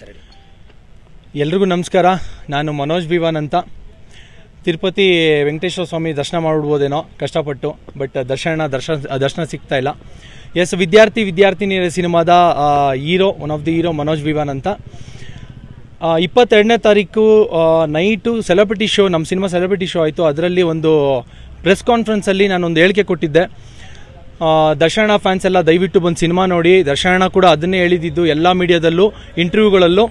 ಸರಿ ಎಲ್ರಿಗೂ ನಮಸ್ಕಾರ ನಾನು ಮನೋಜ್ ಬಿವಾನ್ ಅಂತ ತಿರುಪತಿ ವೆಂಕಟೇಶ್ವರ ಸ್ವಾಮಿ ದರ್ಶನ ಮಾಡಿಬಿಡ್ಬೋದೇನೋ ಕಷ್ಟಪಟ್ಟು ಬಟ್ ದರ್ಶನ ದರ್ಶನ ದರ್ಶನ ಸಿಗ್ತಾ ಇಲ್ಲ ಎಸ್ ವಿದ್ಯಾರ್ಥಿ ವಿದ್ಯಾರ್ಥಿನಿ ಸಿನಿಮಾದ hero one of the hero Manoj ಭೀವಾನ್ ಅಂತ ಇಪ್ಪತ್ತೆರಡನೇ ತಾರೀಕು ನೈಟು ಸೆಲೆಬ್ರಿಟಿ ಶೋ ನಮ್ಮ ಸಿನಿಮಾ ಸೆಲೆಬ್ರಿಟಿ ಶೋ ಆಯಿತು ಅದರಲ್ಲಿ ಒಂದು ಪ್ರೆಸ್ ಕಾನ್ಫರೆನ್ಸಲ್ಲಿ ನಾನೊಂದು ಹೇಳಿಕೆ ಕೊಟ್ಟಿದ್ದೆ ದರ್ಶನ ಫ್ಯಾನ್ಸ್ ಎಲ್ಲ ದಯವಿಟ್ಟು ಬಂದು ಸಿನಿಮಾ ನೋಡಿ ದರ್ಶನ ಕೂಡ ಅದನ್ನೇ ಹೇಳಿದ್ದು ಎಲ್ಲ ಮೀಡಿಯಾದಲ್ಲೂ ಇಂಟರ್ವ್ಯೂಗಳಲ್ಲೂ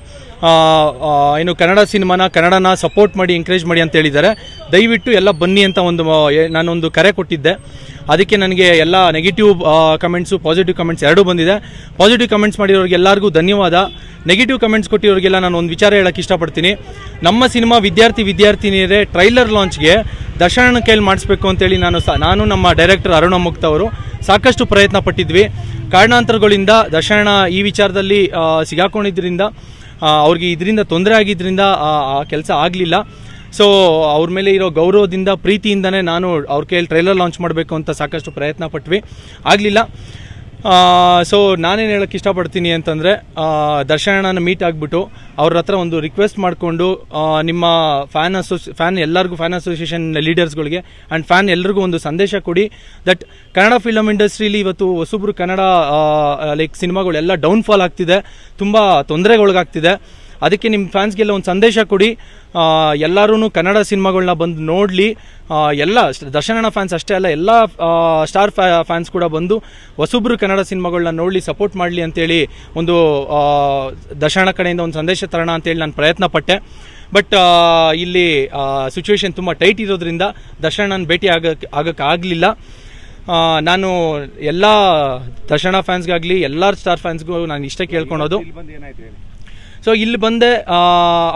ಏನು ಕನ್ನಡ ಸಿನಿಮಾನ ಕನ್ನಡನ ಸಪೋರ್ಟ್ ಮಾಡಿ ಎಂಕರೇಜ್ ಮಾಡಿ ಅಂತ ಹೇಳಿದ್ದಾರೆ ದಯವಿಟ್ಟು ಎಲ್ಲ ಬನ್ನಿ ಅಂತ ಒಂದು ನಾನೊಂದು ಕರೆ ಕೊಟ್ಟಿದ್ದೆ ಅದಕ್ಕೆ ನನಗೆ ಎಲ್ಲ ನೆಗೆಟಿವ್ ಕಮೆಂಟ್ಸು ಪಾಸಿಟಿವ್ ಕಮೆಂಟ್ಸ್ ಎರಡೂ ಬಂದಿದೆ ಪಾಸಿಟಿವ್ ಕಮೆಂಟ್ಸ್ ಮಾಡಿರೋರಿಗೆಲ್ಲರಿಗೂ ಧನ್ಯವಾದ ನೆಗೆಟಿವ್ ಕಮೆಂಟ್ಸ್ ಕೊಟ್ಟಿರೋರಿಗೆಲ್ಲ ನಾನು ಒಂದು ವಿಚಾರ ಹೇಳೋಕ್ಕೆ ಇಷ್ಟಪಡ್ತೀನಿ ನಮ್ಮ ಸಿನಿಮಾ ವಿದ್ಯಾರ್ಥಿ ವಿದ್ಯಾರ್ಥಿನಿಯರೇ ಟ್ರೈಲರ್ ಲಾಂಚ್ಗೆ ದರ್ಶನ ಕೈಲಿ ಮಾಡಿಸ್ಬೇಕು ಅಂತೇಳಿ ನಾನು ನಾನು ನಮ್ಮ ಡೈರೆಕ್ಟರ್ ಅರುಣ ಮುಕ್ತ ಅವರು ಸಾಕಷ್ಟು ಪ್ರಯತ್ನ ಪಟ್ಟಿದ್ವಿ ಕಾರಣಾಂತರಗಳಿಂದ ದರ್ಶನ ಈ ವಿಚಾರದಲ್ಲಿ ಸಿಗಾಕೊಂಡಿದ್ದರಿಂದ ಅವ್ರಿಗೆ ಇದರಿಂದ ತೊಂದರೆ ಆಗಿದ್ದರಿಂದ ಆ ಕೆಲಸ ಆಗಲಿಲ್ಲ ಸೊ ಅವ್ರ ಮೇಲೆ ಇರೋ ಗೌರವದಿಂದ ಪ್ರೀತಿಯಿಂದನೇ ನಾನು ಅವ್ರ ಕೈಯಲ್ಲಿ ಟ್ರೈಲರ್ ಲಾಂಚ್ ಮಾಡಬೇಕು ಅಂತ ಸಾಕಷ್ಟು ಪ್ರಯತ್ನ ಪಟ್ವಿ ಆಗಲಿಲ್ಲ ಸೊ ನಾನೇನು ಹೇಳೋಕ್ಕೆ ಇಷ್ಟಪಡ್ತೀನಿ ಅಂತಂದರೆ ದರ್ಶನನ ಮೀಟ್ ಆಗಿಬಿಟ್ಟು ಅವ್ರ ಹತ್ರ ಒಂದು ರಿಕ್ವೆಸ್ಟ್ ಮಾಡಿಕೊಂಡು ನಿಮ್ಮ ಫ್ಯಾನ್ ಅಸೋಸ್ ಫ್ಯಾನ್ ಎಲ್ಲರಿಗೂ ಫ್ಯಾನ್ ಅಸೋಸಿಯೇಷನ್ ಲೀಡರ್ಸ್ಗಳಿಗೆ ಆ್ಯಂಡ್ ಫ್ಯಾನ್ ಎಲ್ರಿಗೂ ಒಂದು ಸಂದೇಶ ಕೊಡಿ ದಟ್ ಕನ್ನಡ ಫಿಲಮ್ ಇಂಡಸ್ಟ್ರೀಲಿ ಇವತ್ತು ಹೊಸೊಬ್ರು ಕನ್ನಡ ಲೈಕ್ ಸಿನಿಮಾಗಳೆಲ್ಲ ಡೌನ್ಫಾಲ್ ಆಗ್ತಿದೆ ತುಂಬ ತೊಂದರೆಗೊಳಗಾಗ್ತಿದೆ ಅದಕ್ಕೆ ನಿಮ್ಮ ಫ್ಯಾನ್ಸ್ಗೆಲ್ಲ ಒಂದು ಸಂದೇಶ ಕೊಡಿ ಎಲ್ಲರೂ ಕನ್ನಡ ಸಿನಿಮಾಗಳನ್ನ ಬಂದು ನೋಡಲಿ ಎಲ್ಲ ದರ್ಶನಣ್ಣ ಫ್ಯಾನ್ಸ್ ಅಷ್ಟೇ ಅಲ್ಲ ಎಲ್ಲ ಸ್ಟಾರ್ ಫ್ಯಾನ್ಸ್ ಕೂಡ ಬಂದು ಹೊಸಬ್ರು ಕನ್ನಡ ಸಿನಿಮಾಗಳನ್ನ ನೋಡಲಿ ಸಪೋರ್ಟ್ ಮಾಡಲಿ ಅಂತೇಳಿ ಒಂದು ದರ್ಶನ ಕಡೆಯಿಂದ ಒಂದು ಸಂದೇಶ ತರೋಣ ಅಂತೇಳಿ ನಾನು ಪ್ರಯತ್ನ ಪಟ್ಟೆ ಬಟ್ ಇಲ್ಲಿ ಸಿಚುವೇಶನ್ ತುಂಬ ಟೈಟ್ ಇರೋದ್ರಿಂದ ದರ್ಶನ ಭೇಟಿ ಆಗಕ್ಕೆ ಆಗಲಿಲ್ಲ ನಾನು ಎಲ್ಲ ದರ್ಶನ ಫ್ಯಾನ್ಸ್ಗಾಗಲಿ ಎಲ್ಲ ಸ್ಟಾರ್ ಫ್ಯಾನ್ಸ್ಗೂ ನಾನು ಇಷ್ಟ ಕೇಳ್ಕೊಳೋದು ಸೊ ಇಲ್ಲಿ ಬಂದೆ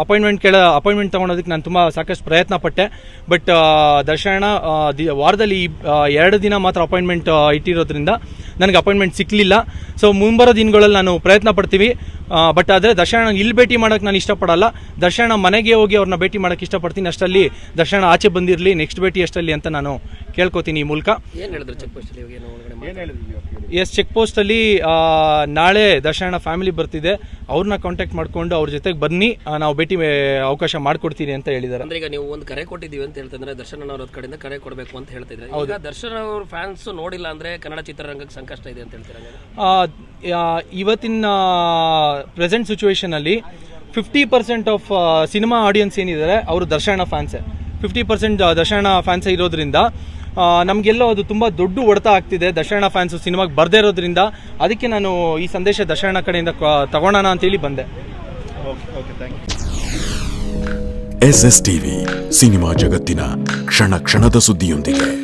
ಅಪಾಯಿಂಟ್ಮೆಂಟ್ ಕೇಳ ಅಪಾಯಿಂಟ್ಮೆಂಟ್ ತೊಗೊಳೋದಕ್ಕೆ ನಾನು ತುಂಬ ಸಾಕಷ್ಟು ಪ್ರಯತ್ನ ಪಟ್ಟೆ ಬಟ್ ದರ್ಶನ ವಾರದಲ್ಲಿ ಎರಡು ದಿನ ಮಾತ್ರ ಅಪಾಯಿಂಟ್ಮೆಂಟ್ ಇಟ್ಟಿರೋದ್ರಿಂದ ನನಗೆ ಅಪಾಯಿಂಟ್ಮೆಂಟ್ ಸಿಕ್ಕಲಿಲ್ಲ ಸೊ ಮುಂಬರೋ ದಿನಗಳಲ್ಲಿ ನಾನು ಪ್ರಯತ್ನ ಪಡ್ತೀವಿ ಬಟ್ ಆದರೆ ದರ್ಶನ ಇಲ್ಲಿ ಭೇಟಿ ಮಾಡೋಕ್ಕೆ ನಾನು ಇಷ್ಟಪಡಲ್ಲ ದರ್ಶನ ಮನೆಗೆ ಹೋಗಿ ಅವ್ರನ್ನ ಭೇಟಿ ಮಾಡೋಕ್ಕೆ ಇಷ್ಟಪಡ್ತೀನಿ ಅಷ್ಟಲ್ಲಿ ದರ್ಶನ ಆಚೆ ಬಂದಿರಲಿ ನೆಕ್ಸ್ಟ್ ಭೇಟಿ ಅಷ್ಟಲ್ಲಿ ಅಂತ ನಾನು ಕೇಳ್ಕೊತೀನಿ ಈ ಮೂಲಕ ಎಸ್ ಚೆಕ್ ಪೋಸ್ಟಲ್ಲಿ ನಾಳೆ ದರ್ಶನ ಫ್ಯಾಮಿಲಿ ಬರ್ತಿದೆ ಅವ್ರನ್ನ ಕಾಂಟ್ಯಾಕ್ಟ್ ಮಾಡಿಕೊಂಡು ಅವ್ರ ಜೊತೆಗೆ ಬನ್ನಿ ನಾವು ಭೇಟಿ ಅವಕಾಶ ಮಾಡಿಕೊಡ್ತೀನಿ ಅಂತ ಹೇಳಿದ್ದಾರೆ ಅಂದ್ರೆ ಈಗ ನೀವು ಒಂದು ಕರೆ ಕೊಟ್ಟಿದ್ದೀವಿ ಅಂತ ಹೇಳ್ತಂದ್ರೆ ದರ್ಶನ ಅವ್ರ ಕಡೆಯಿಂದ ಕರೆ ಕೊಡಬೇಕು ಅಂತ ಇದ್ದಾರೆ ಈಗ ದರ್ಶನ ಅವ್ರ ಫ್ಯಾನ್ಸ್ ನೋಡಿಲ್ಲ ಅಂದ್ರೆ ಕನ್ನಡ ಚಿತ್ರರಂಗಕ್ಕೆ ಸಂಕಷ್ಟ ಇದೆ ಅಂತ ಹೇಳ್ತಾರೆ ಇವತ್ತಿನ ಪ್ರೆಸೆಂಟ್ ಸಿಚುವೇಶನಲ್ಲಿ fifty percent of cinema audience ಏನಿದ್ದಾರೆ ಅವರು ದರ್ಶನ ಫ್ಯಾನ್ಸೆ ಫಿಫ್ಟಿ ಪರ್ಸೆಂಟ್ ದರ್ಶನ ಫ್ಯಾನ್ಸೆ ಇರೋದ್ರಿಂದ ನಮಗೆಲ್ಲ ಅದು ತುಂಬ ದೊಡ್ಡ ಹೊಡೆತ ಆಗ್ತಿದೆ ದರ್ಶನ ಫ್ಯಾನ್ಸ್ ಸಿನಿಮಾಗೆ ಬರದೇ ಇರೋದ್ರಿಂದ ಅದಕ್ಕೆ ನಾನು ಈ ಸಂದೇಶ ದರ್ಶನ ಕಡೆಯಿಂದ ಅಂತ ಅಂತೇಳಿ ಬಂದೆ ಎಸ್ ಎಸ್ ಟಿವಿ ಸಿನಿಮಾ ಜಗತ್ತಿನ ಕ್ಷಣ ಕ್ಷಣದ ಸುದ್ದಿಯೊಂದಿಗೆ